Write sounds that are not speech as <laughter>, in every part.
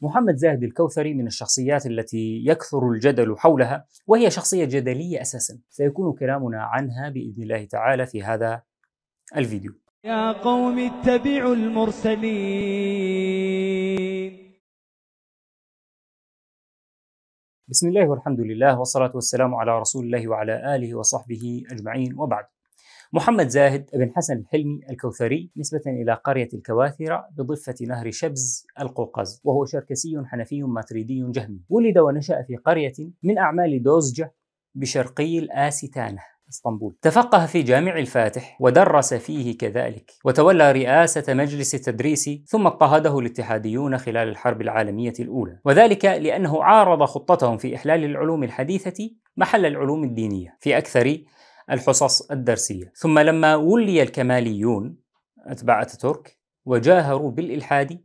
محمد زاهد الكوثري من الشخصيات التي يكثر الجدل حولها وهي شخصية جدلية أساسا سيكون كلامنا عنها بإذن الله تعالى في هذا الفيديو يا قوم اتبعوا المرسلين بسم الله والحمد لله والصلاة والسلام على رسول الله وعلى آله وصحبه أجمعين وبعد محمد زاهد بن حسن الحلمي الكوثري نسبة إلى قرية الكواثرة بضفة نهر شبز القوقز وهو شركسي حنفي ماتريدي جهمي ولد ونشأ في قرية من أعمال دوزجة بشرقي الآستانة اسطنبول تفقه في جامع الفاتح ودرس فيه كذلك وتولى رئاسة مجلس التدريس ثم اضطهده الاتحاديون خلال الحرب العالمية الأولى وذلك لأنه عارض خطتهم في إحلال العلوم الحديثة محل العلوم الدينية في أكثر الحصص الدرسية ثم لما ولي الكماليون أتباع أتاتورك وجاهروا بالإلحاد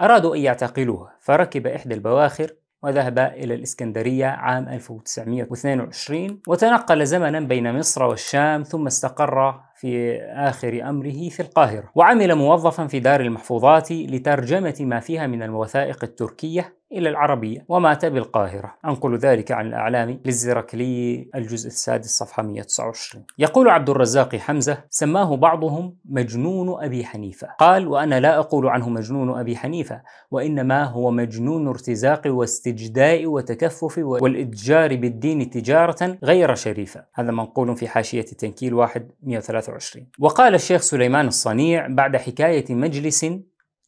أرادوا أن يعتقلوه فركب إحدى البواخر وذهب إلى الإسكندرية عام 1922 وتنقل زمنا بين مصر والشام ثم استقر في آخر أمره في القاهرة وعمل موظفا في دار المحفوظات لترجمة ما فيها من الوثائق التركية إلى العربية ومات بالقاهرة أنقل ذلك عن الأعلام للزركلي الجزء السادس صفحة 129 يقول عبد الرزاق حمزة سماه بعضهم مجنون أبي حنيفة قال وأنا لا أقول عنه مجنون أبي حنيفة وإنما هو مجنون ارتزاق واستجداء وتكفف والإتجار بالدين تجارة غير شريفة هذا منقول في حاشية تنكيل واحد 123 وقال الشيخ سليمان الصنيع بعد حكاية مجلس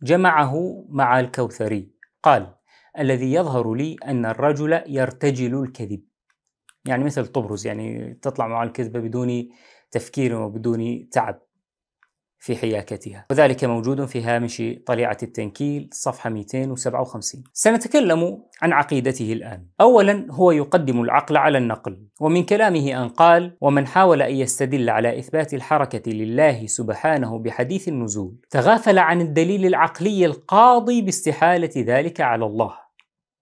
جمعه مع الكوثري قال الذي يظهر لي أن الرجل يرتجل الكذب يعني مثل طبرز يعني تطلع مع الكذبة بدون تفكير وبدون تعب في حياكتها وذلك موجود في هامش طليعة التنكيل صفحة 257 سنتكلم عن عقيدته الآن أولا هو يقدم العقل على النقل ومن كلامه أن قال ومن حاول أن يستدل على إثبات الحركة لله سبحانه بحديث النزول تغافل عن الدليل العقلي القاضي باستحالة ذلك على الله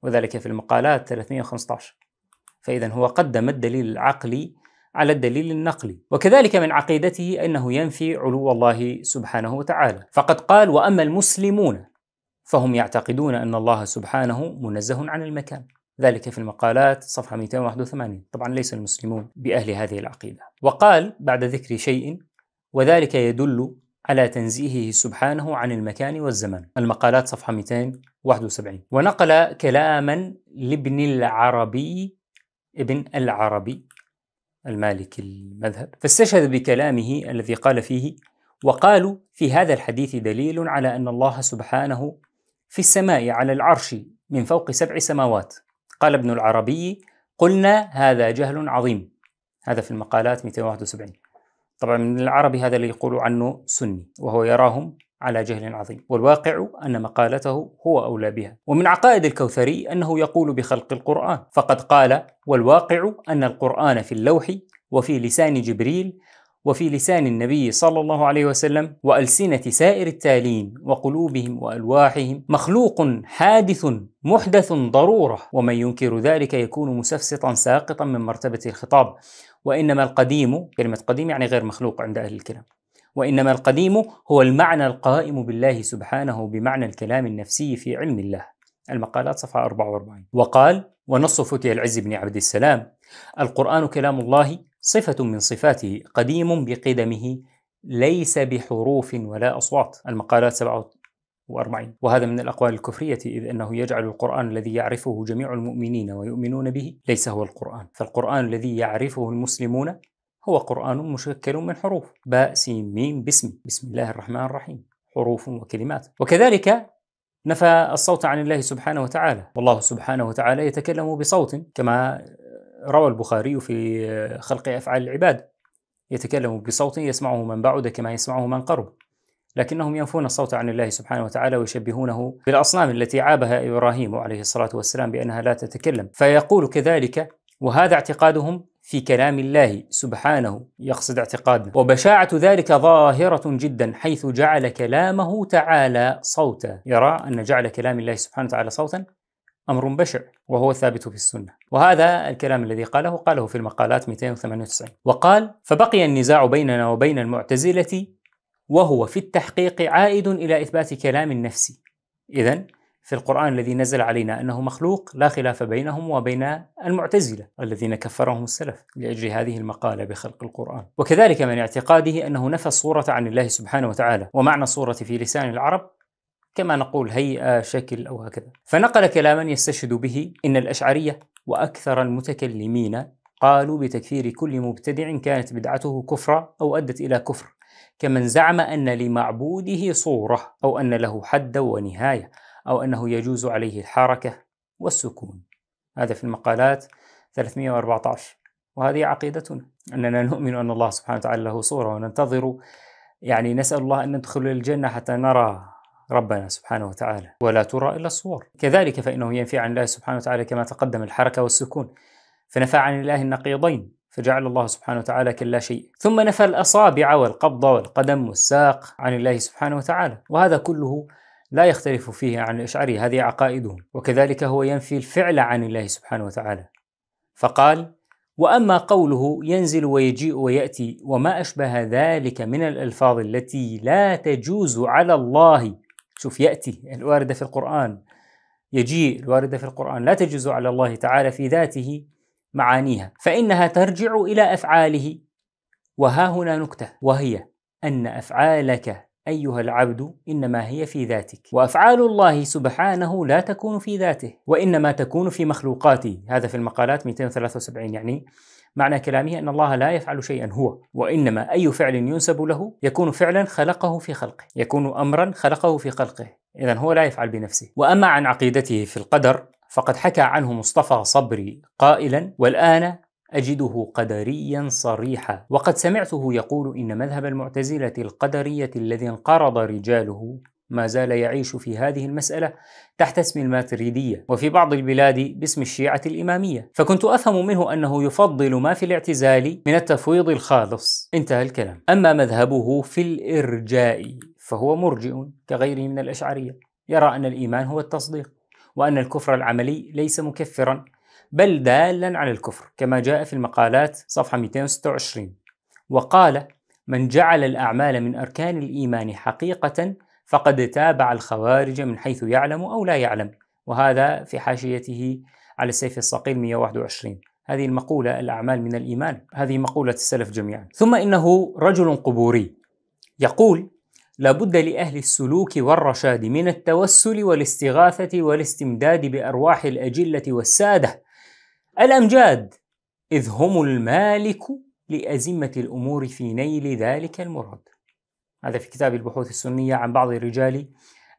وذلك في المقالات 315 فإذا هو قدم الدليل العقلي على الدليل النقلي وكذلك من عقيدته أنه ينفي علو الله سبحانه وتعالى فقد قال وأما المسلمون فهم يعتقدون أن الله سبحانه منزه عن المكان ذلك في المقالات صفحة 281 طبعا ليس المسلمون بأهل هذه العقيدة وقال بعد ذكر شيء وذلك يدل على تنزيهه سبحانه عن المكان والزمان المقالات صفحة 271 ونقل كلاما لابن العربي ابن العربي المالك المذهب فاستشهد بكلامه الذي قال فيه وقالوا في هذا الحديث دليل على أن الله سبحانه في السماء على العرش من فوق سبع سماوات قال ابن العربي قلنا هذا جهل عظيم هذا في المقالات 271 طبعا من العربي هذا اللي يقولوا عنه سني وهو يراهم على جهل عظيم والواقع أن مقالته هو أولى بها ومن عقائد الكوثري أنه يقول بخلق القرآن فقد قال والواقع أن القرآن في اللوح وفي لسان جبريل وفي لسان النبي صلى الله عليه وسلم والسنه سائر التالين وقلوبهم والواحهم مخلوق حادث محدث ضروره ومن ينكر ذلك يكون مسفسطا ساقطا من مرتبه الخطاب وإنما القديم كلمة قديم يعني غير مخلوق عند أهل الكلام وإنما القديم هو المعنى القائم بالله سبحانه بمعنى الكلام النفسي في علم الله المقالات صفحة 44 وقال ونص فتي العز بن عبد السلام القرآن كلام الله صفة من صفاته قديم بقدمه ليس بحروف ولا أصوات المقالات وأربعين وهذا من الأقوال الكفرية إذ أنه يجعل القرآن الذي يعرفه جميع المؤمنين ويؤمنون به ليس هو القرآن فالقرآن الذي يعرفه المسلمون هو قرآن مشكل من حروف باء سين ميم بسم بسم الله الرحمن الرحيم حروف وكلمات وكذلك نفى الصوت عن الله سبحانه وتعالى والله سبحانه وتعالى يتكلم بصوت كما روى البخاري في خلق أفعال العباد يتكلم بصوت يسمعه من بعد كما يسمعه من قرب لكنهم ينفون الصوت عن الله سبحانه وتعالى ويشبهونه بالاصنام التي عابها ابراهيم عليه الصلاه والسلام بانها لا تتكلم، فيقول كذلك وهذا اعتقادهم في كلام الله سبحانه يقصد اعتقادنا وبشاعة ذلك ظاهرة جدا حيث جعل كلامه تعالى صوتا يرى أن جعل كلام الله سبحانه وتعالى صوتا أمر بشع وهو ثابت في السنة وهذا الكلام الذي قاله قاله في المقالات 298 وقال فبقي النزاع بيننا وبين المعتزلة وهو في التحقيق عائد إلى إثبات كلام النفس إذا في القرآن الذي نزل علينا أنه مخلوق لا خلاف بينهم وبين المعتزلة الذين كفرهم السلف لأجل هذه المقالة بخلق القرآن وكذلك من اعتقاده أنه نفى الصورة عن الله سبحانه وتعالى ومعنى الصورة في لسان العرب كما نقول هيئة شكل أو هكذا فنقل كلاما يستشهد به إن الأشعرية وأكثر المتكلمين قالوا بتكفير كل مبتدع كانت بدعته كفرا أو أدت إلى كفر كمن زعم أن لمعبوده صورة أو أن له حد ونهاية أو أنه يجوز عليه الحركة والسكون هذا في المقالات 314 وهذه عقيدتنا أننا <laughs> نؤمن أن الله سبحانه وتعالى له صورة وننتظر يعني نسأل الله أن ندخل الجنة حتى نرى ربنا سبحانه وتعالى ولا ترى إلا الصور كذلك فإنه ينفي عن الله سبحانه وتعالى كما تقدم الحركة والسكون فنفى عن الله النقيضين فجعل الله سبحانه وتعالى كلا شيء ثم نفى الأصابع والقبض والقدم والساق عن الله سبحانه وتعالى وهذا كله لا يختلف فيه عن الأشعري هذه عقائدهم وكذلك هو ينفي الفعل عن الله سبحانه وتعالى فقال واما قوله ينزل ويجيء وياتي وما اشبه ذلك من الالفاظ التي لا تجوز على الله شوف ياتي الوارده في القران يجيء الوارده في القران لا تجوز على الله تعالى في ذاته معانيها فإنها ترجع إلى أفعاله وها هنا نكتة وهي أن أفعالك أيها العبد إنما هي في ذاتك وأفعال الله سبحانه لا تكون في ذاته وإنما تكون في مخلوقاته هذا في المقالات 273 يعني معنى كلامه أن الله لا يفعل شيئا هو وإنما أي فعل ينسب له يكون فعلا خلقه في خلقه يكون أمرا خلقه في خلقه إذا هو لا يفعل بنفسه وأما عن عقيدته في القدر فقد حكى عنه مصطفى صبري قائلا والآن أجده قدريا صريحا وقد سمعته يقول إن مذهب المعتزلة القدرية الذي انقرض رجاله ما زال يعيش في هذه المسألة تحت اسم الماتريدية وفي بعض البلاد باسم الشيعة الإمامية فكنت أفهم منه أنه يفضل ما في الاعتزال من التفويض الخالص انتهى الكلام أما مذهبه في الإرجاء فهو مرجئ كغيره من الأشعرية يرى أن الإيمان هو التصديق وأن الكفر العملي ليس مكفرا بل دالا على الكفر كما جاء في المقالات صفحة 226 وقال من جعل الأعمال من أركان الإيمان حقيقة فقد تابع الخوارج من حيث يعلم أو لا يعلم وهذا في حاشيته على السيف الصقيل 121 هذه المقولة الأعمال من الإيمان هذه مقولة السلف جميعا ثم إنه رجل قبوري يقول لابد لأهل السلوك والرشاد من التوسل والاستغاثة والاستمداد بأرواح الأجلة والسادة الأمجاد إذ هم المالك لأزمة الأمور في نيل ذلك المراد هذا في كتاب البحوث السنية عن بعض رجال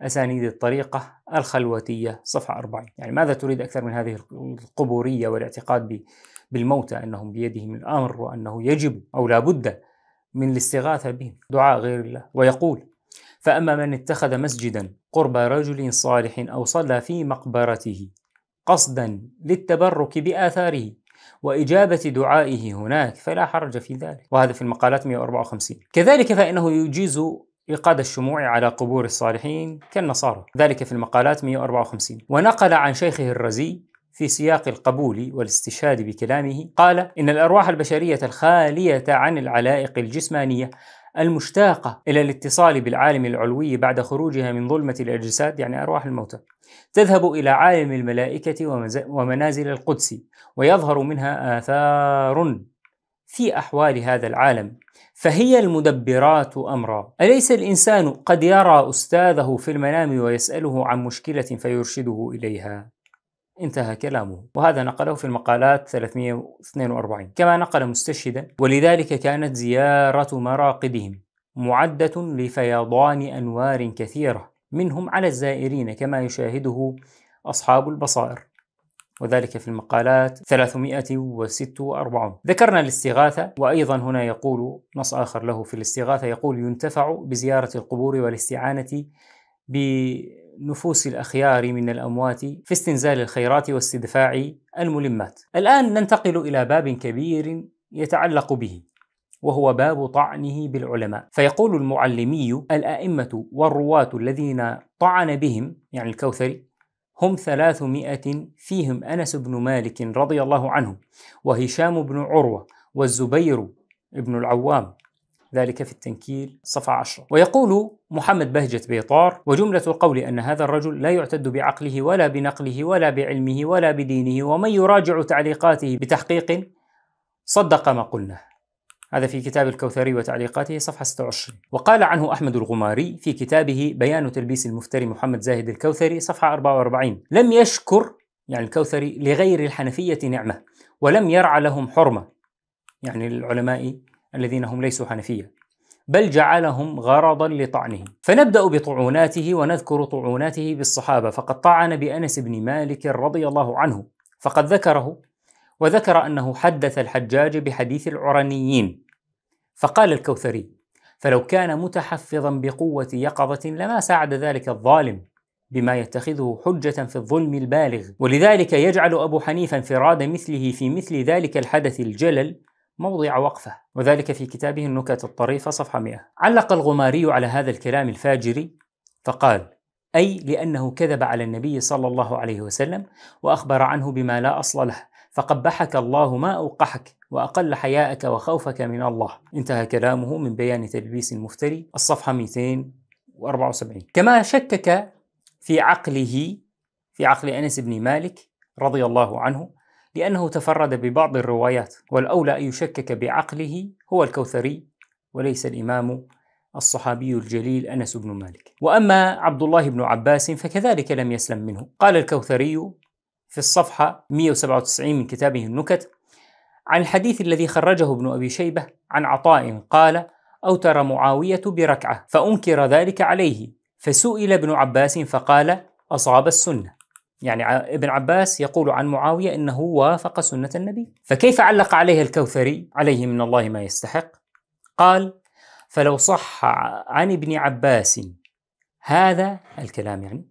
أسانيد الطريقة الخلوتية صفحة 40 يعني ماذا تريد أكثر من هذه القبورية والاعتقاد بالموتى أنهم بيدهم الأمر وأنه يجب أو لا بد من الاستغاثة بهم دعاء غير الله ويقول فأما من اتخذ مسجدا قرب رجل صالح أو صلى في مقبرته قصدا للتبرك بآثاره وإجابة دعائه هناك فلا حرج في ذلك وهذا في المقالات 154 كذلك فإنه يجيز إيقاد الشموع على قبور الصالحين كالنصارى ذلك في المقالات 154 ونقل عن شيخه الرزي في سياق القبول والاستشهاد بكلامه قال إن الأرواح البشرية الخالية عن العلائق الجسمانية المشتاقة إلى الاتصال بالعالم العلوي بعد خروجها من ظلمة الأجساد يعني أرواح الموتى تذهب إلى عالم الملائكة ومنازل القدس ويظهر منها آثار في أحوال هذا العالم فهي المدبرات أمرا أليس الإنسان قد يرى أستاذه في المنام ويسأله عن مشكلة فيرشده إليها انتهى كلامه وهذا نقله في المقالات 342 كما نقل مستشهدا ولذلك كانت زيارة مراقدهم معدة لفيضان أنوار كثيرة منهم على الزائرين كما يشاهده أصحاب البصائر وذلك في المقالات 346 ذكرنا الاستغاثة وأيضا هنا يقول نص آخر له في الاستغاثة يقول ينتفع بزيارة القبور والاستعانة ب نفوس الأخيار من الأموات في استنزال الخيرات واستدفاع الملمات. الآن ننتقل إلى باب كبير يتعلق به وهو باب طعنه بالعلماء فيقول المعلمي الأئمة والرواة الذين طعن بهم يعني الكوثري هم ثلاثمائة فيهم أنس بن مالك رضي الله عنه وهشام بن عروة والزبير بن العوام ذلك في التنكيل صفحة 10 ويقول محمد بهجة بيطار وجملة القول أن هذا الرجل لا يعتد بعقله ولا بنقله ولا بعلمه ولا بدينه ومن يراجع تعليقاته بتحقيق صدق ما قلناه هذا في كتاب الكوثري وتعليقاته صفحة 26 وقال عنه أحمد الغماري في كتابه بيان تلبيس المفتري محمد زاهد الكوثري صفحة 44 لم يشكر يعني الكوثري لغير الحنفية نعمة ولم يرعى لهم حرمة يعني العلماء الذين هم ليسوا حنفية بل جعلهم غرضا لطعنه فنبدأ بطعوناته ونذكر طعوناته بالصحابة فقد طعن بأنس بن مالك رضي الله عنه فقد ذكره وذكر أنه حدث الحجاج بحديث العرنيين فقال الكوثري فلو كان متحفظا بقوة يقظة لما ساعد ذلك الظالم بما يتخذه حجة في الظلم البالغ ولذلك يجعل أبو حنيفة انفراد مثله في مثل ذلك الحدث الجلل موضع وقفه وذلك في كتابه النكت الطريفه صفحه 100 علق الغماري على هذا الكلام الفاجري فقال اي لانه كذب على النبي صلى الله عليه وسلم واخبر عنه بما لا اصل له فقبحك الله ما اوقحك واقل حياءك وخوفك من الله انتهى كلامه من بيان تلبيس المفتري الصفحه 274 كما شكك في عقله في عقل انس بن مالك رضي الله عنه لأنه تفرد ببعض الروايات والأولى أن يشكك بعقله هو الكوثري وليس الإمام الصحابي الجليل أنس بن مالك وأما عبد الله بن عباس فكذلك لم يسلم منه قال الكوثري في الصفحة 197 من كتابه النكت عن الحديث الذي خرجه ابن أبي شيبة عن عطاء قال أوتر معاوية بركعة فأنكر ذلك عليه فسئل ابن عباس فقال أصاب السنة يعني ابن عباس يقول عن معاوية إنه وافق سنة النبي فكيف علق عليه الكوثري عليه من الله ما يستحق قال فلو صح عن ابن عباس هذا الكلام يعني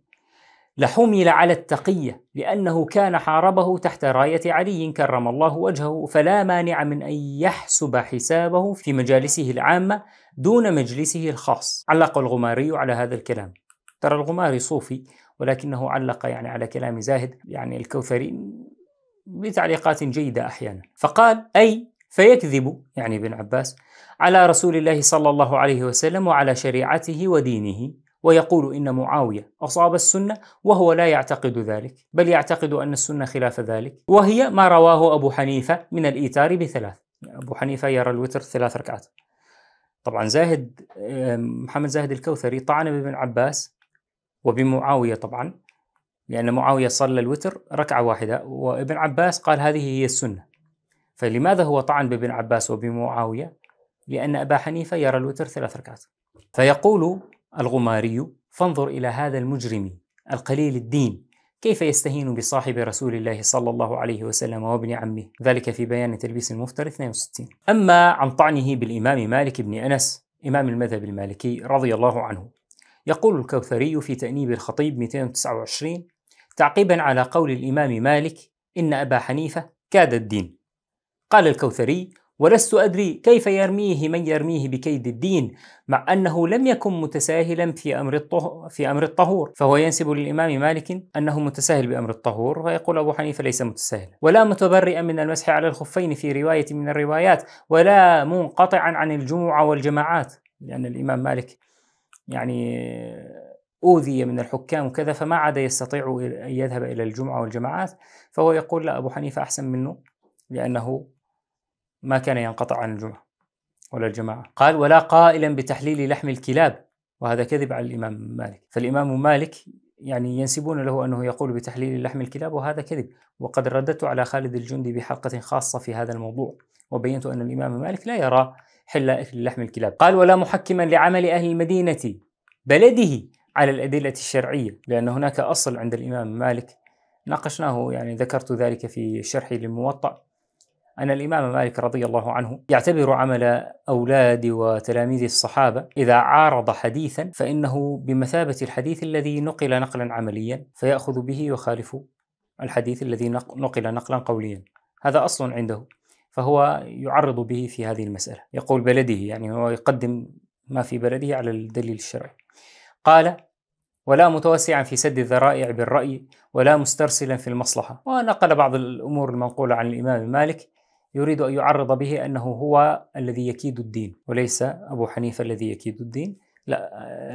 لحمل على التقية لأنه كان حاربه تحت راية علي كرم الله وجهه فلا مانع من أن يحسب حسابه في مجالسه العامة دون مجلسه الخاص علق الغماري على هذا الكلام ترى الغماري صوفي ولكنه علق يعني على كلام زاهد يعني الكوثري بتعليقات جيدة أحيانا فقال أي فيكذب يعني ابن عباس على رسول الله صلى الله عليه وسلم وعلى شريعته ودينه ويقول إن معاوية أصاب السنة وهو لا يعتقد ذلك بل يعتقد أن السنة خلاف ذلك وهي ما رواه أبو حنيفة من الإيتار بثلاث يعني أبو حنيفة يرى الوتر ثلاث ركعات طبعا زاهد آه، محمد زاهد الكوثري طعن بابن عباس وبمعاوية طبعا لأن معاوية صلى الوتر ركعة واحدة وابن عباس قال هذه هي السنة فلماذا هو طعن بابن عباس وبمعاوية؟ لأن أبا حنيفة يرى الوتر ثلاث ركعات فيقول الغماري فانظر إلى هذا المجرم القليل الدين كيف يستهين بصاحب رسول الله صلى الله عليه وسلم وابن عمه ذلك في بيان تلبيس المفتر 62 أما عن طعنه بالإمام مالك بن أنس إمام المذهب المالكي رضي الله عنه يقول الكوثري في تأنيب الخطيب 229 تعقيبا على قول الإمام مالك إن أبا حنيفة كاد الدين قال الكوثري ولست أدري كيف يرميه من يرميه بكيد الدين مع أنه لم يكن متساهلا في أمر, الطه... في أمر الطهور فهو ينسب للإمام مالك أنه متساهل بأمر الطهور ويقول أبو حنيفة ليس متساهلا ولا متبرئا من المسح على الخفين في رواية من الروايات ولا منقطعا عن الجمعة والجماعات لأن الإمام مالك يعني أوذي من الحكام وكذا فما عاد يستطيع أن يذهب إلى الجمعة والجماعات فهو يقول لا أبو حنيفة أحسن منه لأنه ما كان ينقطع عن الجمعة ولا الجماعة قال ولا قائلا بتحليل لحم الكلاب وهذا كذب على الإمام مالك فالإمام مالك يعني ينسبون له أنه يقول بتحليل لحم الكلاب وهذا كذب وقد رددت على خالد الجندي بحلقة خاصة في هذا الموضوع وبينت أن الإمام مالك لا يرى حل أكل لحم الكلاب قال ولا محكما لعمل أهل المدينة بلده على الأدلة الشرعية لأن هناك أصل عند الإمام مالك ناقشناه يعني ذكرت ذلك في شرحي للموطأ أن الإمام مالك رضي الله عنه يعتبر عمل أولاد وتلاميذ الصحابة إذا عارض حديثا فإنه بمثابة الحديث الذي نقل نقلا عمليا فيأخذ به وخالف الحديث الذي نقل نقلا قوليا هذا أصل عنده فهو يعرض به في هذه المسألة يقول بلده يعني هو يقدم ما في بلده على الدليل الشرعي قال ولا متوسعا في سد الذرائع بالرأي ولا مسترسلا في المصلحة ونقل بعض الأمور المنقولة عن الإمام مالك يريد أن يعرض به أنه هو الذي يكيد الدين وليس أبو حنيفة الذي يكيد الدين لا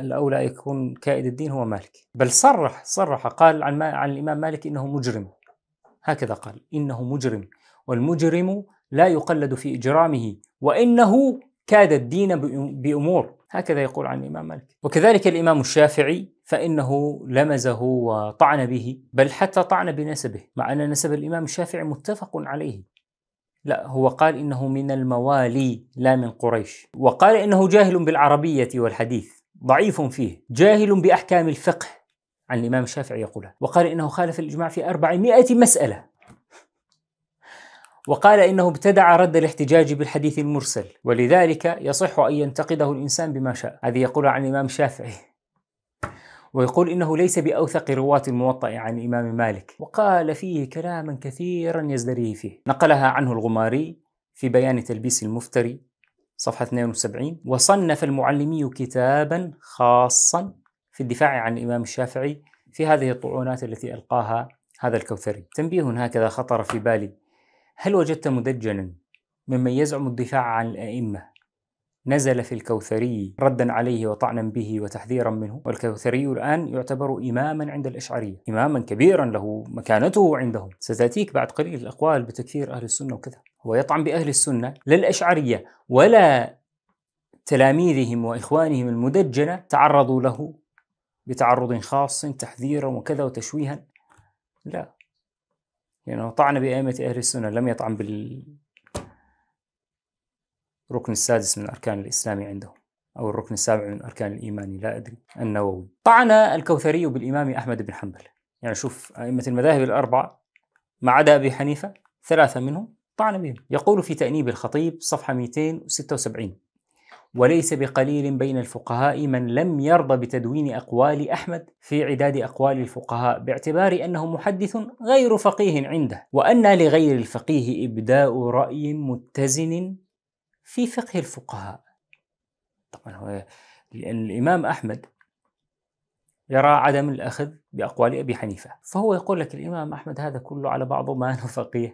الأولى يكون كائد الدين هو مالك بل صرح صرح قال عن, عن الإمام مالك إنه مجرم هكذا قال إنه مجرم والمجرم لا يقلد في إجرامه وإنه كاد الدين بأمور هكذا يقول عن الإمام مالك وكذلك الإمام الشافعي فإنه لمزه وطعن به بل حتى طعن بنسبه مع أن نسب الإمام الشافعي متفق عليه لا هو قال إنه من الموالي لا من قريش وقال إنه جاهل بالعربية والحديث ضعيف فيه جاهل بأحكام الفقه عن الإمام الشافعي يقولها وقال إنه خالف الإجماع في 400 مسألة وقال إنه ابتدع رد الاحتجاج بالحديث المرسل ولذلك يصح أن ينتقده الإنسان بما شاء هذه يقول عن الإمام الشافعي ويقول إنه ليس بأوثق رواة الموطأ عن الإمام مالك وقال فيه كلاما كثيرا يزدريه فيه نقلها عنه الغماري في بيان تلبيس المفتري صفحة 72 وصنف المعلمي كتابا خاصا في الدفاع عن الإمام الشافعي في هذه الطعونات التي ألقاها هذا الكوثري تنبيه هكذا خطر في بالي هل وجدت مدجنا ممن يزعم الدفاع عن الأئمة نزل في الكوثري ردا عليه وطعنا به وتحذيرا منه والكوثري الآن يعتبر إماما عند الأشعرية إماما كبيرا له مكانته عندهم ستأتيك بعد قليل الأقوال بتكفير أهل السنة وكذا هو يطعن بأهل السنة لا الأشعرية ولا تلاميذهم وإخوانهم المدجنة تعرضوا له بتعرض خاص تحذيرا وكذا وتشويها لا لأنه طعن بأئمة أهل السنة لم يطعن بالركن السادس من أركان الإسلام عنده أو الركن السابع من أركان الإيمان لا أدري النووي طعن الكوثري بالإمام أحمد بن حنبل يعني شوف أئمة المذاهب الأربعة ما عدا أبي حنيفة ثلاثة منهم طعن بهم يقول في تأنيب الخطيب صفحة 276 وليس بقليل بين الفقهاء من لم يرضى بتدوين أقوال أحمد في عداد أقوال الفقهاء باعتبار أنه محدث غير فقيه عنده وأن لغير الفقيه إبداء رأي متزن في فقه الفقهاء طبعا هو لأن الإمام أحمد يرى عدم الأخذ بأقوال أبي حنيفة فهو يقول لك الإمام أحمد هذا كله على بعضه ما أنه فقيه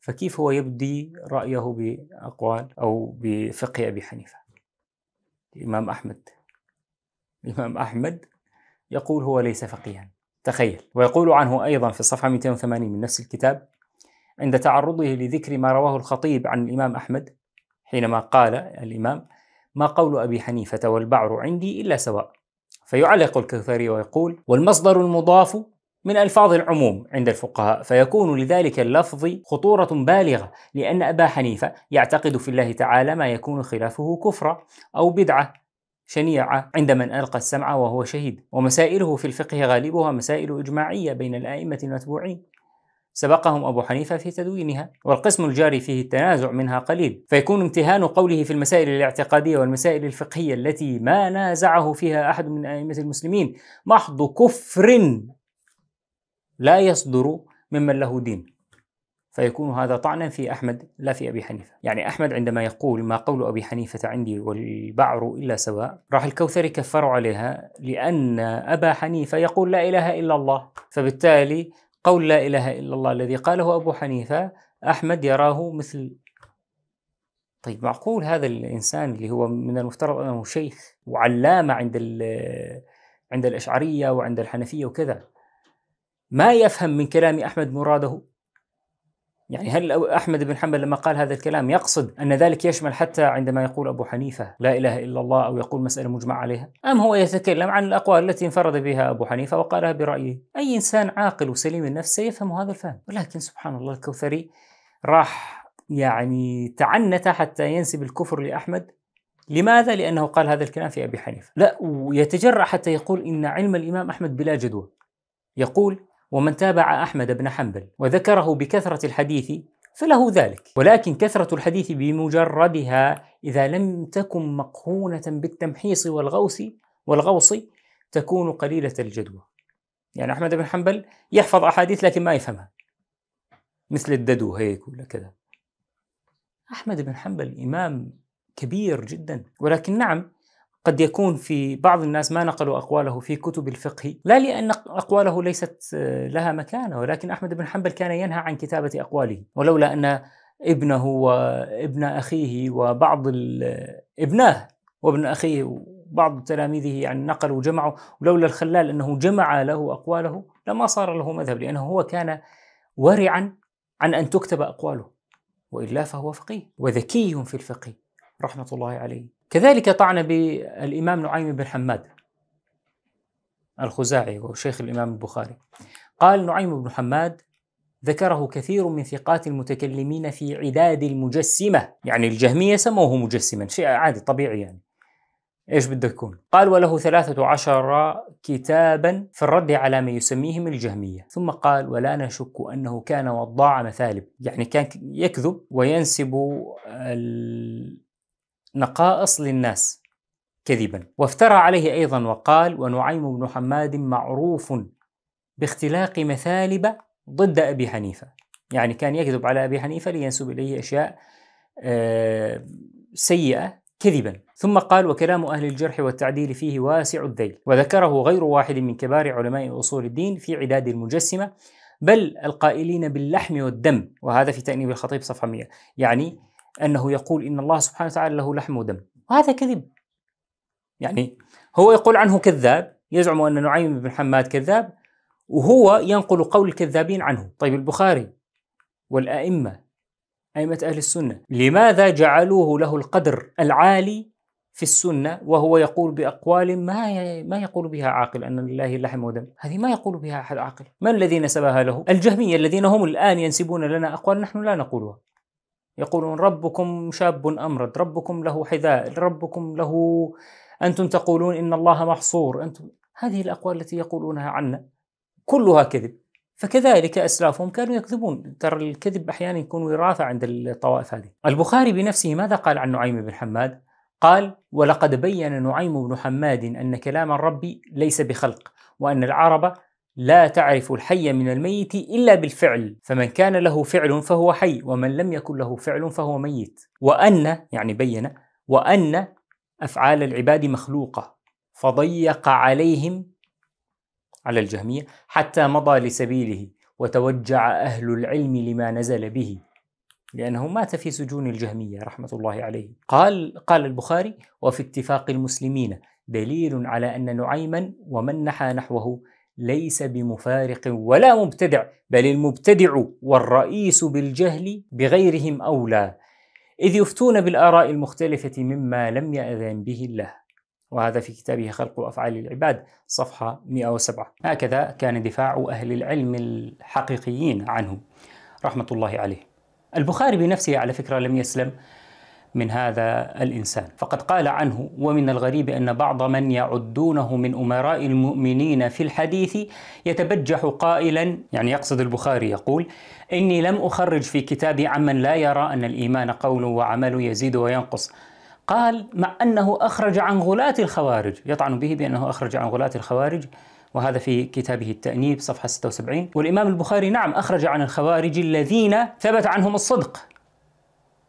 فكيف هو يبدي رأيه بأقوال أو بفقه أبي حنيفة الإمام أحمد الإمام أحمد يقول هو ليس فقيها تخيل ويقول عنه أيضا في الصفحة 280 من نفس الكتاب عند تعرضه لذكر ما رواه الخطيب عن الإمام أحمد حينما قال الإمام ما قول أبي حنيفة والبعر عندي إلا سواء فيعلق الكوثري ويقول والمصدر المضاف من ألفاظ العموم عند الفقهاء فيكون لذلك اللفظ خطورة بالغة لأن أبا حنيفة يعتقد في الله تعالى ما يكون خلافه كفرا أو بدعة شنيعة عند من ألقى السمع وهو شهيد ومسائله في الفقه غالبها مسائل إجماعية بين الآئمة المتبوعين سبقهم أبو حنيفة في تدوينها والقسم الجاري فيه التنازع منها قليل فيكون امتهان قوله في المسائل الاعتقادية والمسائل الفقهية التي ما نازعه فيها أحد من أئمة المسلمين محض كفر لا يصدر ممن له دين فيكون هذا طعنا في أحمد لا في أبي حنيفة يعني أحمد عندما يقول ما قول أبي حنيفة عندي والبعر إلا سواء راح الكوثري كفروا عليها لأن أبا حنيفة يقول لا إله إلا الله فبالتالي قول لا إله إلا الله الذي قاله أبو حنيفة أحمد يراه مثل طيب معقول هذا الإنسان اللي هو من المفترض أنه شيخ وعلامة عند عند الأشعرية وعند الحنفية وكذا ما يفهم من كلام أحمد مراده يعني هل أحمد بن حنبل لما قال هذا الكلام يقصد أن ذلك يشمل حتى عندما يقول أبو حنيفة لا إله إلا الله أو يقول مسألة مجمع عليها أم هو يتكلم عن الأقوال التي انفرد بها أبو حنيفة وقالها برأيه أي إنسان عاقل وسليم النفس سيفهم هذا الفهم ولكن سبحان الله الكوثري راح يعني تعنت حتى ينسب الكفر لأحمد لماذا؟ لأنه قال هذا الكلام في أبي حنيفة لا ويتجرأ حتى يقول إن علم الإمام أحمد بلا جدوى يقول ومن تابع أحمد بن حنبل وذكره بكثرة الحديث فله ذلك ولكن كثرة الحديث بمجردها إذا لم تكن مقرونة بالتمحيص والغوص والغوص تكون قليلة الجدوى يعني أحمد بن حنبل يحفظ أحاديث لكن ما يفهمها مثل الددو هيك ولا كذا أحمد بن حنبل إمام كبير جدا ولكن نعم قد يكون في بعض الناس ما نقلوا أقواله في كتب الفقه لا لأن أقواله ليست آه، لها مكانة ولكن أحمد بن حنبل كان ينهى عن كتابة أقواله ولولا أن ابنه وابن أخيه وبعض آه، ابناه وابن أخيه وبعض تلاميذه يعني نقلوا وجمعوا ولولا الخلال أنه جمع له أقواله لما صار له مذهب لأنه هو كان ورعا عن أن تكتب أقواله وإلا فهو فقيه وذكي في الفقه رحمة الله عليه كذلك طعن بالإمام نعيم بن حماد الخزاعي وشيخ الإمام البخاري قال نعيم بن حماد ذكره كثير من ثقات المتكلمين في عداد المجسمة يعني الجهمية سموه مجسما شيء عادي طبيعي يعني ايش بده يكون؟ قال وله ثلاثة عشر كتابا في الرد على ما يسميهم الجهمية، ثم قال ولا نشك أنه كان وضاع مثالب، يعني كان يكذب وينسب نقائص للناس كذبا وافترى عليه أيضا وقال ونعيم بن حماد معروف باختلاق مثالب ضد أبي حنيفة يعني كان يكذب على أبي حنيفة لينسب إليه أشياء آه، سيئة كذبا ثم قال وكلام أهل الجرح والتعديل فيه واسع الذيل وذكره غير واحد من كبار علماء أصول الدين في عداد المجسمة بل القائلين باللحم والدم وهذا في تأنيب الخطيب صفحة 100 يعني أنه يقول إن الله سبحانه وتعالى له لحم ودم وهذا كذب يعني هو يقول عنه كذاب يزعم أن نعيم بن حماد كذاب وهو ينقل قول الكذابين عنه طيب البخاري والأئمة أئمة أهل السنة لماذا جعلوه له القدر العالي في السنة وهو يقول بأقوال ما ما يقول بها عاقل أن لله لحم ودم هذه ما يقول بها أحد عاقل من الذي نسبها له؟ الجهمية الذين هم الآن ينسبون لنا أقوال نحن لا نقولها يقولون ربكم شاب أمرد ربكم له حذاء ربكم له أنتم تقولون إن الله محصور أنتم هذه الأقوال التي يقولونها عنا كلها كذب فكذلك أسلافهم كانوا يكذبون ترى الكذب أحيانا يكون وراثة عند الطوائف هذه البخاري بنفسه ماذا قال عن نعيم بن حماد قال ولقد بين نعيم بن حماد أن كلام الرب ليس بخلق وأن العرب لا تعرف الحي من الميت إلا بالفعل فمن كان له فعل فهو حي ومن لم يكن له فعل فهو ميت وأن يعني بين وأن أفعال العباد مخلوقة فضيق عليهم على الجهمية حتى مضى لسبيله وتوجع أهل العلم لما نزل به لأنه مات في سجون الجهمية رحمة الله عليه قال قال البخاري وفي اتفاق المسلمين دليل على أن نعيما ومن نحى نحوه ليس بمفارق ولا مبتدع بل المبتدع والرئيس بالجهل بغيرهم أولى إذ يفتون بالآراء المختلفة مما لم يأذن به الله وهذا في كتابه خلق أفعال العباد صفحة 107 هكذا كان دفاع أهل العلم الحقيقيين عنه رحمة الله عليه البخاري بنفسه على فكرة لم يسلم من هذا الانسان فقد قال عنه ومن الغريب ان بعض من يعدونه من امراء المؤمنين في الحديث يتبجح قائلا يعني يقصد البخاري يقول اني لم اخرج في كتابي عمن لا يرى ان الايمان قول وعمل يزيد وينقص قال مع انه اخرج عن غلاة الخوارج يطعن به بانه اخرج عن غلاة الخوارج وهذا في كتابه التأنيب صفحة 76 والإمام البخاري نعم أخرج عن الخوارج الذين ثبت عنهم الصدق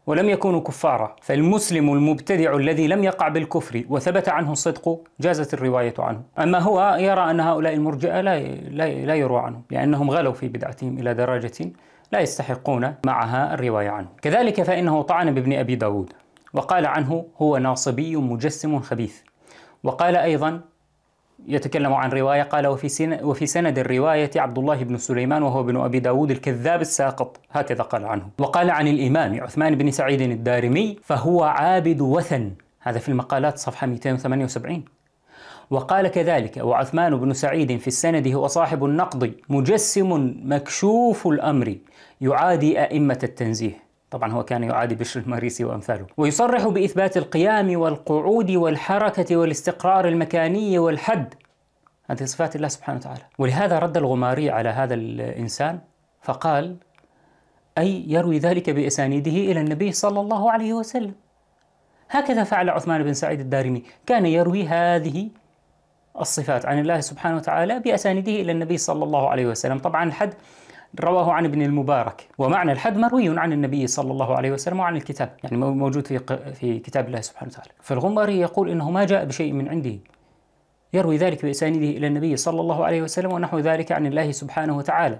ولم يكونوا كفارا فالمسلم المبتدع الذي لم يقع بالكفر وثبت عنه الصدق جازت الرواية عنه أما هو يرى أن هؤلاء المرجئة لا, لا, لا يروى عنهم لأنهم غلوا في بدعتهم إلى درجة لا يستحقون معها الرواية عنه كذلك فإنه طعن بابن أبي داود وقال عنه هو ناصبي مجسم خبيث وقال أيضا يتكلم عن رواية قال وفي, سن وفي سند الرواية عبد الله بن سليمان وهو ابن أبي داود الكذاب الساقط هكذا قال عنه وقال عن الإمام عثمان بن سعيد الدارمي فهو عابد وثن هذا في المقالات صفحة 278 وقال كذلك وعثمان بن سعيد في السند هو صاحب النقض مجسم مكشوف الأمر يعادي أئمة التنزيه طبعا هو كان يعادي بشر الماريسي وأمثاله ويصرح بإثبات القيام والقعود والحركة والاستقرار المكاني والحد هذه صفات الله سبحانه وتعالى ولهذا رد الغماري على هذا الإنسان فقال أي يروي ذلك بأسانيده إلى النبي صلى الله عليه وسلم هكذا فعل عثمان بن سعيد الدارمي كان يروي هذه الصفات عن الله سبحانه وتعالى بأسانيده إلى النبي صلى الله عليه وسلم طبعا الحد رواه عن ابن المبارك ومعنى الحد مروي عن النبي صلى الله عليه وسلم وعن الكتاب يعني موجود في في كتاب الله سبحانه وتعالى فالغمري يقول انه ما جاء بشيء من عنده يروي ذلك باسانيده الى النبي صلى الله عليه وسلم ونحو ذلك عن الله سبحانه وتعالى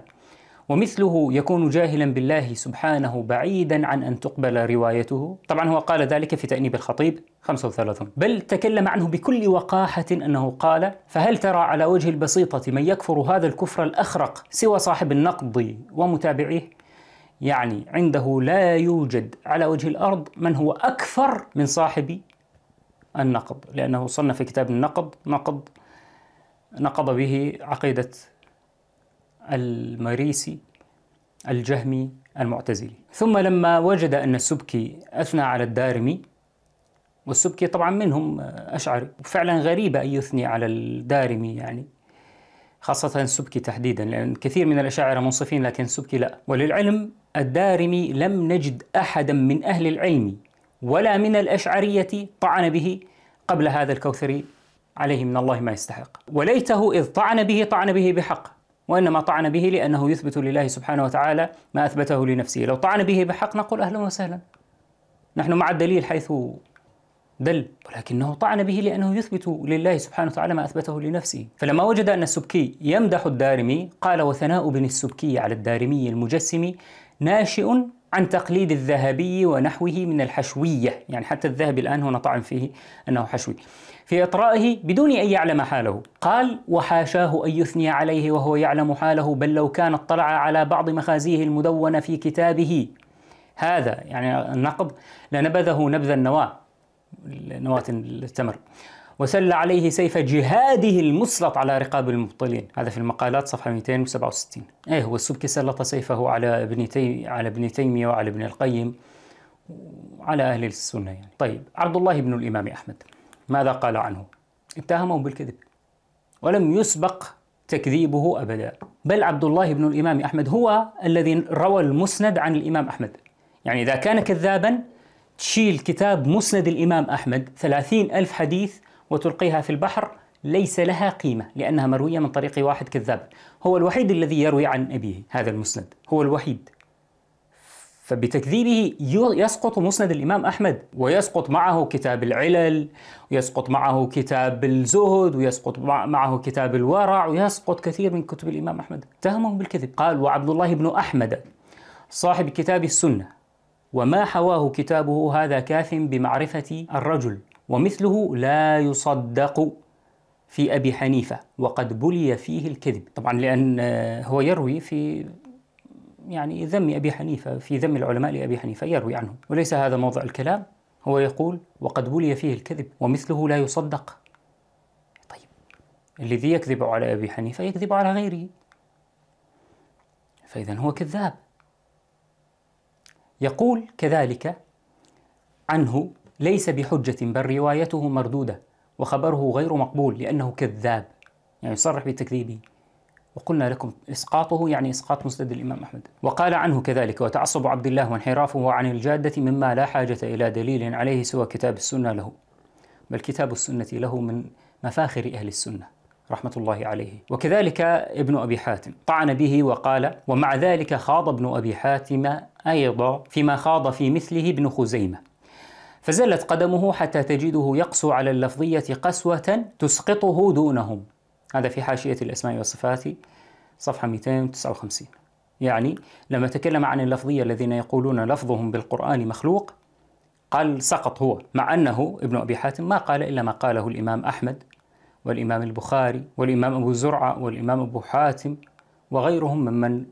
ومثله يكون جاهلا بالله سبحانه بعيدا عن أن تقبل روايته طبعا هو قال ذلك في تأنيب الخطيب 35 بل تكلم عنه بكل وقاحة أنه قال فهل ترى على وجه البسيطة من يكفر هذا الكفر الأخرق سوى صاحب النقض ومتابعيه يعني عنده لا يوجد على وجه الأرض من هو أكثر من صاحب النقض لأنه صنف كتاب النقض نقض نقض به عقيدة المريسي الجهمي المعتزلي ثم لما وجد أن السبكي أثنى على الدارمي والسبكي طبعا منهم أشعري وفعلا غريبة أن يثني على الدارمي يعني خاصة السبكي تحديدا لأن كثير من الأشاعرة منصفين لكن السبكي لا وللعلم الدارمي لم نجد أحدا من أهل العلم ولا من الأشعرية طعن به قبل هذا الكوثري عليه من الله ما يستحق وليته إذ طعن به طعن به بحق وإنما طعن به لأنه يثبت لله سبحانه وتعالى ما أثبته لنفسه لو طعن به بحق نقول أهلا وسهلا نحن مع الدليل حيث دل ولكنه طعن به لأنه يثبت لله سبحانه وتعالى ما أثبته لنفسه فلما وجد أن السبكي يمدح الدارمي قال وثناء بن السبكي على الدارمي المجسم ناشئ عن تقليد الذهبي ونحوه من الحشوية يعني حتى الذهبي الآن هنا طعن فيه أنه حشوي في إطرائه بدون أن يعلم حاله قال وحاشاه أن يثني عليه وهو يعلم حاله بل لو كان اطلع على بعض مخازيه المدونة في كتابه هذا يعني النقد لنبذه نبذ النواة نواة التمر وسل عليه سيف جهاده المسلط على رقاب المبطلين هذا في المقالات صفحة 267 إيه هو السبكي سلط سيفه على ابن على ابن تيمية وعلى ابن القيم وعلى أهل السنة يعني طيب عبد الله بن الإمام أحمد ماذا قال عنه اتهمه بالكذب ولم يسبق تكذيبه أبدا بل عبد الله بن الإمام أحمد هو الذي روى المسند عن الإمام أحمد يعني إذا كان كذابا تشيل كتاب مسند الإمام أحمد ثلاثين ألف حديث وتلقيها في البحر ليس لها قيمة لأنها مروية من طريق واحد كذاب هو الوحيد الذي يروي عن أبيه هذا المسند هو الوحيد فبتكذيبه يسقط مسند الإمام أحمد ويسقط معه كتاب العلل ويسقط معه كتاب الزهد ويسقط معه كتاب الورع ويسقط كثير من كتب الإمام أحمد اتهمهم بالكذب قال وعبد الله بن أحمد صاحب كتاب السنة وما حواه كتابه هذا كاف بمعرفة الرجل ومثله لا يصدق في أبي حنيفة وقد بلي فيه الكذب طبعا لأن آه، هو يروي في يعني ذم أبي حنيفة في ذم العلماء لأبي حنيفة يروي عنه وليس هذا موضع الكلام هو يقول وقد بلي فيه الكذب ومثله لا يصدق طيب الذي يكذب على أبي حنيفة يكذب على غيره فإذا هو كذاب يقول كذلك عنه ليس بحجة بل روايته مردودة وخبره غير مقبول لأنه كذاب يعني يصرح بتكذيبه وقلنا لكم إسقاطه يعني إسقاط مسند الإمام أحمد وقال عنه كذلك وتعصب عبد الله وانحرافه عن الجادة مما لا حاجة إلى دليل عليه سوى كتاب السنة له بل كتاب السنة له من مفاخر أهل السنة رحمة الله عليه وكذلك ابن أبي حاتم طعن به وقال ومع ذلك خاض ابن أبي حاتم أيضا فيما خاض في مثله ابن خزيمة فزلت قدمه حتى تجده يقسو على اللفظية قسوة تسقطه دونهم هذا في حاشية الأسماء والصفات صفحة 259 يعني لما تكلم عن اللفظية الذين يقولون لفظهم بالقرآن مخلوق قال سقط هو مع أنه ابن أبي حاتم ما قال إلا ما قاله الإمام أحمد والإمام البخاري والإمام أبو زرعة والإمام أبو حاتم وغيرهم ممن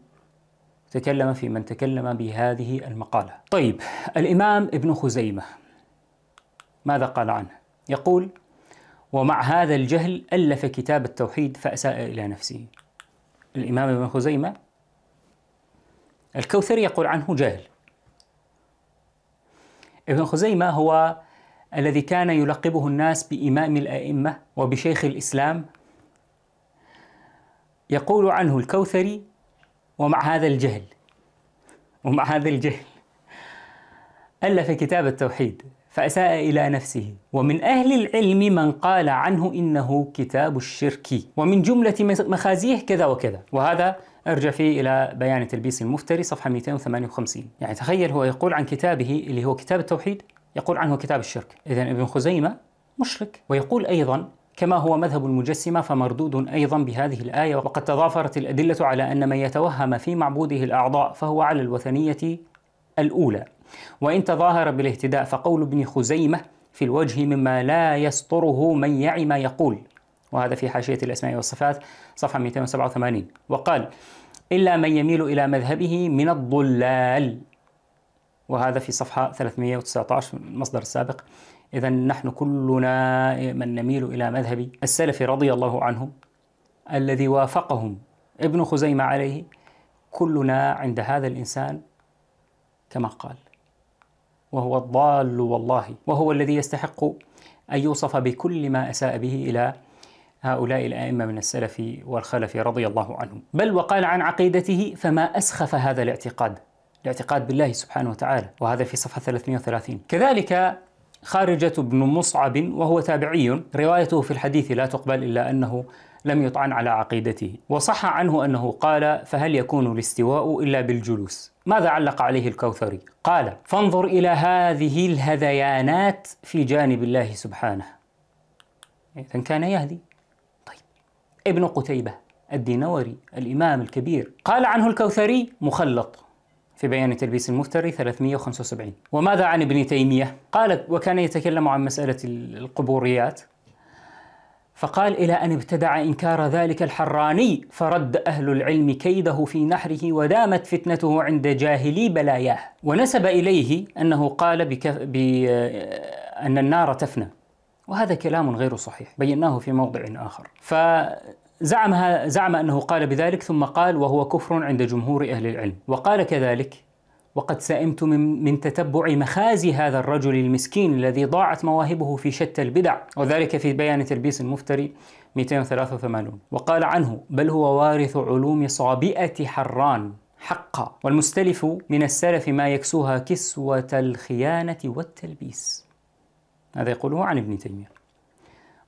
تكلم في من تكلم بهذه المقالة طيب الإمام ابن خزيمة ماذا قال عنه؟ يقول ومع هذا الجهل ألف كتاب التوحيد فأساء إلى نفسه الإمام ابن خزيمة الكوثري يقول عنه جاهل ابن خزيمة هو الذي كان يلقبه الناس بإمام الأئمة وبشيخ الإسلام يقول عنه الكوثري ومع هذا الجهل ومع هذا الجهل ألف كتاب التوحيد فأساء إلى نفسه ومن أهل العلم من قال عنه إنه كتاب الشرك ومن جملة مخازيه كذا وكذا وهذا ارجع فيه إلى بيان تلبيس المفتري صفحة 258 يعني تخيل هو يقول عن كتابه اللي هو كتاب التوحيد يقول عنه كتاب الشرك إذا ابن خزيمة مشرك ويقول أيضا كما هو مذهب المجسمة فمردود أيضا بهذه الآية وقد تضافرت الأدلة على أن من يتوهم في معبوده الأعضاء فهو على الوثنية الأولى وإن تظاهر بالاهتداء فقول ابن خزيمة في الوجه مما لا يستره من يعي ما يقول وهذا في حاشية الأسماء والصفات صفحة 287 وقال إلا من يميل إلى مذهبه من الضلال وهذا في صفحة 319 من المصدر السابق إذا نحن كلنا من نميل إلى مذهب السلف رضي الله عنهم الذي وافقهم ابن خزيمة عليه كلنا عند هذا الإنسان كما قال وهو الضال والله وهو الذي يستحق أن يوصف بكل ما أساء به إلى هؤلاء الأئمة من السلف والخلف رضي الله عنهم بل وقال عن عقيدته فما أسخف هذا الاعتقاد الاعتقاد بالله سبحانه وتعالى وهذا في صفحة 330 كذلك خارجة بن مصعب وهو تابعي روايته في الحديث لا تقبل إلا أنه لم يطعن على عقيدته وصح عنه أنه قال فهل يكون الاستواء إلا بالجلوس ماذا علق عليه الكوثري قال فانظر إلى هذه الهذيانات في جانب الله سبحانه إذا كان يهدي طيب ابن قتيبة الدينوري الإمام الكبير قال عنه الكوثري مخلط في بيان تلبيس المفتري 375 وماذا عن ابن تيمية؟ قال وكان يتكلم عن مسألة القبوريات فقال إلى أن ابتدع إنكار ذلك الحراني فرد أهل العلم كيده في نحره ودامت فتنته عند جاهلي بلاياه ونسب إليه أنه قال بكف... ب... أن النار تفنى وهذا كلام غير صحيح بيناه في موضع آخر فزعم زعم أنه قال بذلك ثم قال وهو كفر عند جمهور أهل العلم وقال كذلك وقد سئمت من, من تتبع مخازي هذا الرجل المسكين الذي ضاعت مواهبه في شتى البدع وذلك في بيان تلبيس المفتري 283 وقال عنه بل هو وارث علوم صابئة حران حقا والمستلف من السلف ما يكسوها كسوة الخيانة والتلبيس هذا يقوله عن ابن تيمية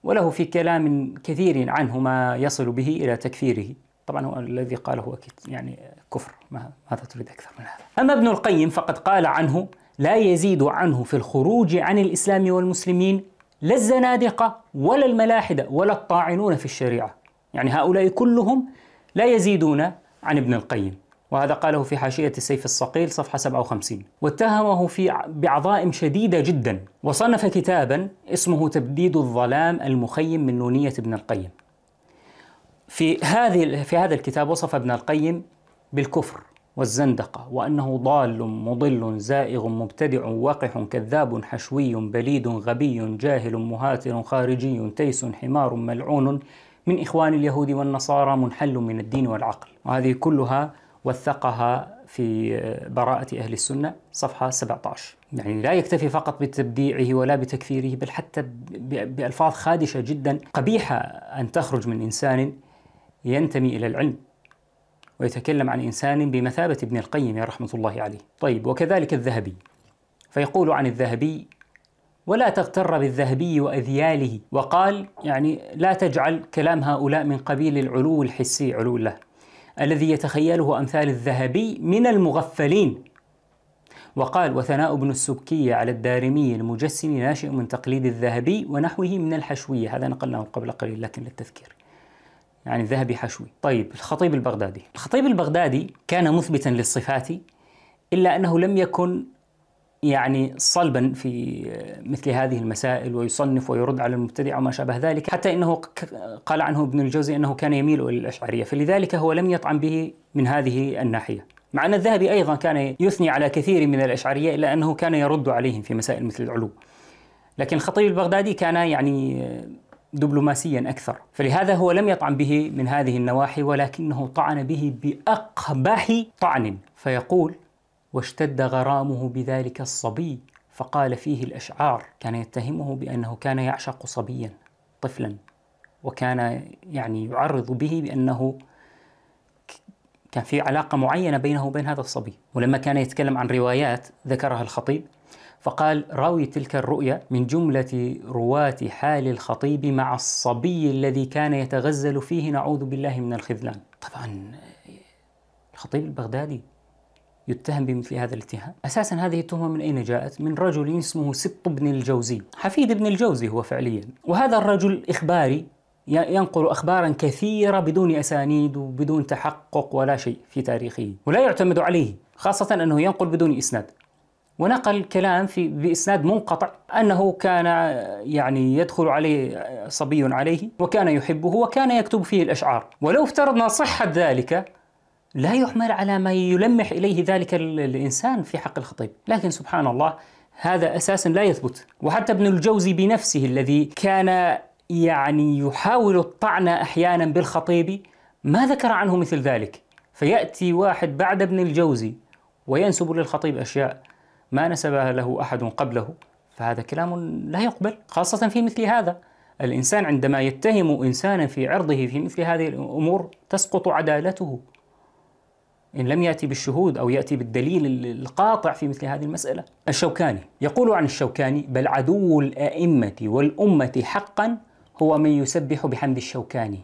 وله في كلام كثير عنه ما يصل به إلى تكفيره طبعا هو الذي قاله هو يعني كفر ماذا تريد أكثر من هذا أما ابن القيم فقد قال عنه لا يزيد عنه في الخروج عن الإسلام والمسلمين لا الزنادقة ولا الملاحدة ولا الطاعنون في الشريعة يعني هؤلاء كلهم لا يزيدون عن ابن القيم وهذا قاله في حاشية السيف الصقيل صفحة 57 واتهمه في بعظائم شديدة جدا وصنف كتابا اسمه تبديد الظلام المخيم من نونية ابن القيم في هذه في هذا الكتاب وصف ابن القيم بالكفر والزندقة وأنه ضال مضل زائغ مبتدع وقح كذاب حشوي بليد غبي جاهل مهاتر خارجي تيس حمار ملعون من إخوان اليهود والنصارى منحل من الدين والعقل وهذه كلها وثقها في براءة أهل السنة صفحة 17 يعني لا يكتفي فقط بتبديعه ولا بتكفيره بل حتى بألفاظ خادشة جدا قبيحة أن تخرج من إنسان ينتمي إلى العلم ويتكلم عن إنسان بمثابة ابن القيم رحمة الله عليه طيب وكذلك الذهبي فيقول عن الذهبي ولا تغتر بالذهبي وأذياله وقال يعني لا تجعل كلام هؤلاء من قبيل العلو الحسي علو الله الذي يتخيله أمثال الذهبي من المغفلين وقال وثناء ابن السبكي على الدارمي المجسم ناشئ من تقليد الذهبي ونحوه من الحشوية هذا نقلناه قبل قليل لكن للتذكير يعني ذهبي حشوي طيب الخطيب البغدادي الخطيب البغدادي كان مثبتا للصفات إلا أنه لم يكن يعني صلبا في مثل هذه المسائل ويصنف ويرد على المبتدع وما شابه ذلك حتى انه قال عنه ابن الجوزي انه كان يميل الى الاشعريه فلذلك هو لم يطعن به من هذه الناحيه مع ان الذهبي ايضا كان يثني على كثير من الاشعريه الا انه كان يرد عليهم في مسائل مثل العلو لكن الخطيب البغدادي كان يعني دبلوماسيا أكثر فلهذا هو لم يطعن به من هذه النواحي ولكنه طعن به بأقبح طعن فيقول واشتد غرامه بذلك الصبي فقال فيه الأشعار كان يتهمه بأنه كان يعشق صبيا طفلا وكان يعني يعرض به بأنه كان في علاقة معينة بينه وبين هذا الصبي ولما كان يتكلم عن روايات ذكرها الخطيب فقال راوي تلك الرؤيا من جملة رواة حال الخطيب مع الصبي الذي كان يتغزل فيه نعوذ بالله من الخذلان طبعا الخطيب البغدادي يتهم بمثل هذا الاتهام أساسا هذه التهمة من أين جاءت؟ من رجل اسمه سط بن الجوزي حفيد بن الجوزي هو فعليا وهذا الرجل إخباري ينقل أخبارا كثيرة بدون أسانيد وبدون تحقق ولا شيء في تاريخه ولا يعتمد عليه خاصة أنه ينقل بدون إسناد ونقل كلام في باسناد منقطع انه كان يعني يدخل عليه صبي عليه وكان يحبه وكان يكتب فيه الاشعار ولو افترضنا صحه ذلك لا يحمل على ما يلمح اليه ذلك الانسان في حق الخطيب لكن سبحان الله هذا اساسا لا يثبت وحتى ابن الجوزي بنفسه الذي كان يعني يحاول الطعن احيانا بالخطيب ما ذكر عنه مثل ذلك فياتي واحد بعد ابن الجوزي وينسب للخطيب اشياء ما نسبها له أحد قبله فهذا كلام لا يقبل خاصة في مثل هذا الإنسان عندما يتهم إنسانا في عرضه في مثل هذه الأمور تسقط عدالته إن لم يأتي بالشهود أو يأتي بالدليل القاطع في مثل هذه المسألة الشوكاني يقول عن الشوكاني بل عدو الأئمة والأمة حقا هو من يسبح بحمد الشوكاني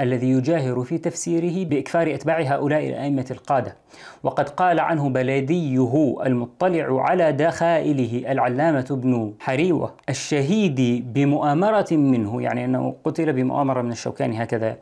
الذي يجاهر في تفسيره بإكثار أتباع هؤلاء الأئمة القادة وقد قال عنه بلديه المطلع على دخائله العلامة بن حريوة الشهيد بمؤامرة منه يعني أنه قتل بمؤامرة من الشوكاني هكذا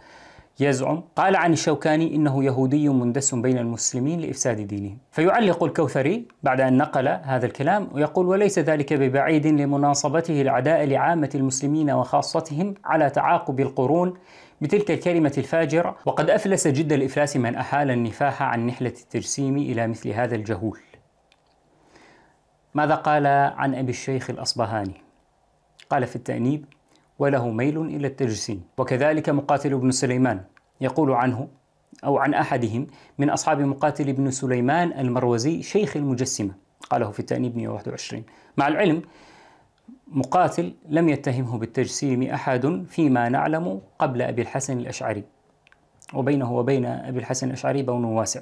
يزعم قال عن الشوكاني انه يهودي مندس بين المسلمين لافساد دينهم فيعلق الكوثري بعد ان نقل هذا الكلام ويقول وليس ذلك ببعيد لمناصبته العداء لعامه المسلمين وخاصتهم على تعاقب القرون بتلك الكلمة الفاجرة وقد أفلس جد الإفلاس من أحال النفاح عن نحلة التجسيم إلى مثل هذا الجهول ماذا قال عن أبي الشيخ الأصبهاني؟ قال في التأنيب وله ميل إلى التجسيم وكذلك مقاتل بن سليمان يقول عنه أو عن أحدهم من أصحاب مقاتل بن سليمان المروزي شيخ المجسمة قاله في التأنيب 121 مع العلم مقاتل لم يتهمه بالتجسيم أحد فيما نعلم قبل أبي الحسن الأشعري وبينه وبين أبي الحسن الأشعري بون واسع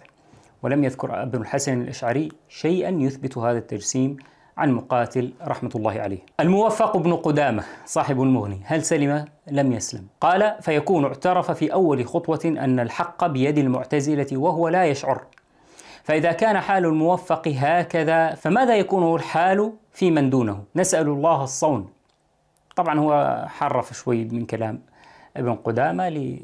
ولم يذكر ابن الحسن الأشعري شيئا يثبت هذا التجسيم عن مقاتل رحمة الله عليه الموفق بن قدامة صاحب المغني هل سلم؟ لم يسلم قال فيكون اعترف في أول خطوة أن الحق بيد المعتزلة وهو لا يشعر فإذا كان حال الموفق هكذا فماذا يكون الحال في من دونه نسأل الله الصون طبعا هو حرف شوي من كلام ابن قدامة لي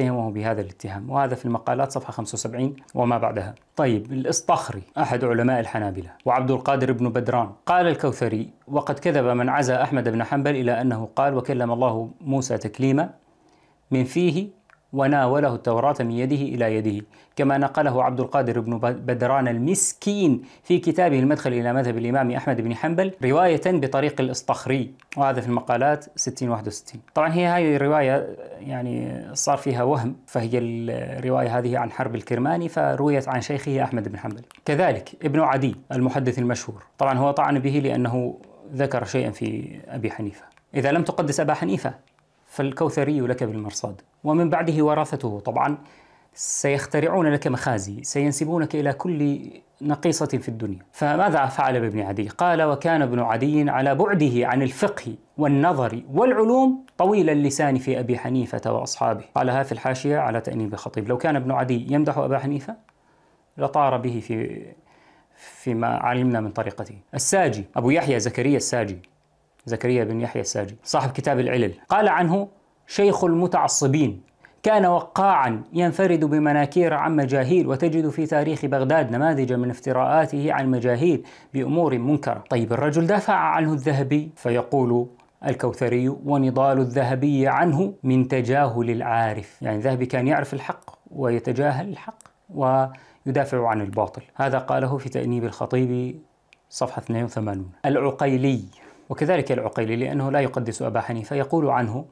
بهذا الاتهام وهذا في المقالات صفحة 75 وما بعدها طيب الإصطخري أحد علماء الحنابلة وعبد القادر بن بدران قال الكوثري وقد كذب من عزى أحمد بن حنبل إلى أنه قال وكلم الله موسى تكليما من فيه وناوله التوراة من يده إلى يده كما نقله عبد القادر بن بدران المسكين في كتابه المدخل إلى مذهب الإمام أحمد بن حنبل رواية بطريق الإصطخري وهذا في المقالات 60-61 طبعا هي هذه الرواية يعني صار فيها وهم فهي الرواية هذه عن حرب الكرماني فرويت عن شيخه أحمد بن حنبل كذلك ابن عدي المحدث المشهور طبعا هو طعن به لأنه ذكر شيئا في أبي حنيفة إذا لم تقدس أبا حنيفة فالكوثري لك بالمرصاد ومن بعده وراثته طبعا سيخترعون لك مخازي سينسبونك إلى كل نقيصة في الدنيا فماذا فعل بابن عدي؟ قال وكان ابن عدي على بعده عن الفقه والنظر والعلوم طويل اللسان في أبي حنيفة وأصحابه قالها في الحاشية على تأنيب الخطيب لو كان ابن عدي يمدح أبا حنيفة لطار به في فيما علمنا من طريقته الساجي أبو يحيى زكريا الساجي زكريا بن يحيى الساجي صاحب كتاب العلل قال عنه شيخ المتعصبين كان وقاعا ينفرد بمناكير عن مجاهيل وتجد في تاريخ بغداد نماذج من افتراءاته عن مجاهيل بأمور منكرة طيب الرجل دافع عنه الذهبي فيقول الكوثري ونضال الذهبي عنه من تجاهل العارف يعني الذهبي كان يعرف الحق ويتجاهل الحق ويدافع عن الباطل هذا قاله في تأنيب الخطيب صفحة 82 العقيلي وكذلك العقيلي لأنه لا يقدس أبا حنيفة يقول عنه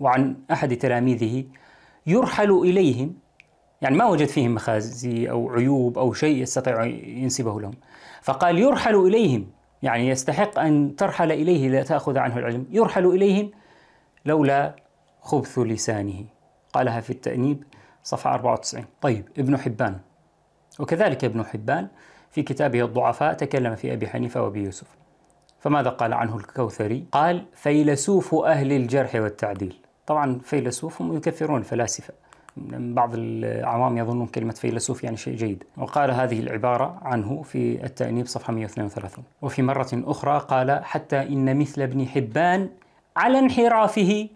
وعن أحد تلاميذه يرحل إليهم يعني ما وجد فيهم مخازي أو عيوب أو شيء يستطيع ينسبه لهم فقال يرحل إليهم يعني يستحق أن ترحل إليه لتأخذ عنه العلم يرحل إليهم لولا خبث لسانه قالها في التأنيب صفحة 94 طيب ابن حبان وكذلك ابن حبان في كتابه الضعفاء تكلم في أبي حنيفة وأبي يوسف فماذا قال عنه الكوثري؟ قال فيلسوف أهل الجرح والتعديل طبعا فيلسوف هم يكثرون الفلاسفة بعض العوام يظنون كلمة فيلسوف يعني شيء جيد وقال هذه العبارة عنه في التأنيب صفحة 132 وفي مرة أخرى قال حتى إن مثل ابن حبان على انحرافه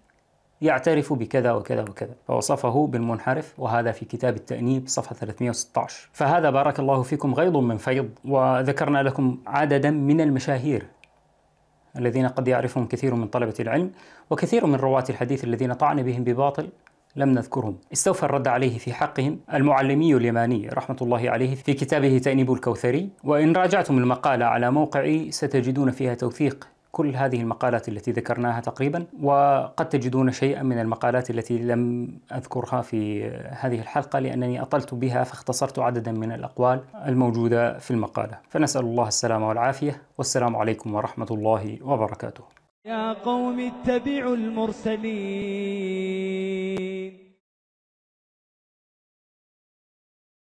يعترف بكذا وكذا وكذا فوصفه بالمنحرف وهذا في كتاب التأنيب صفحة 316 فهذا بارك الله فيكم غيض من فيض وذكرنا لكم عددا من المشاهير الذين قد يعرفهم كثير من طلبة العلم وكثير من رواة الحديث الذين طعن بهم بباطل لم نذكرهم استوفى الرد عليه في حقهم المعلمي اليماني رحمة الله عليه في كتابه تأنيب الكوثري وإن راجعتم المقالة على موقعي ستجدون فيها توثيق كل هذه المقالات التي ذكرناها تقريبا وقد تجدون شيئا من المقالات التي لم أذكرها في هذه الحلقة لأنني أطلت بها فاختصرت عددا من الأقوال الموجودة في المقالة فنسأل الله السلامة والعافية والسلام عليكم ورحمة الله وبركاته يا قوم اتبعوا المرسلين